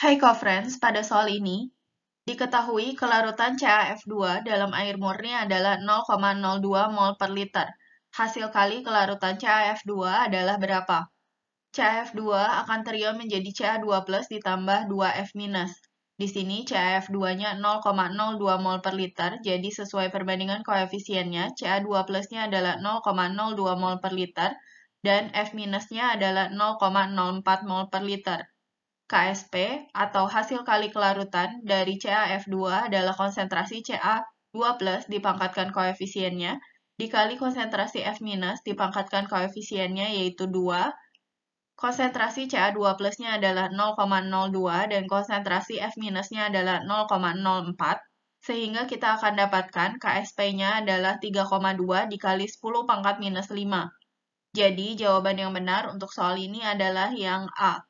Hai Friends, pada soal ini, diketahui kelarutan CaF2 dalam air murni adalah 0,02 mol per liter. Hasil kali kelarutan CaF2 adalah berapa? CaF2 akan terion menjadi Ca2 ditambah 2F minus. Di sini CaF2-nya 0,02 mol per liter, jadi sesuai perbandingan koefisiennya, Ca2 nya adalah 0,02 mol per liter, dan F nya adalah 0,04 mol per liter. KSP atau hasil kali kelarutan dari CaF2 adalah konsentrasi Ca2+ dipangkatkan koefisiennya dikali konsentrasi F- dipangkatkan koefisiennya yaitu 2. Konsentrasi Ca2+-nya adalah 0,02 dan konsentrasi F-nya adalah 0,04 sehingga kita akan dapatkan KSP-nya adalah 3,2 dikali 10 pangkat minus 5. Jadi, jawaban yang benar untuk soal ini adalah yang A.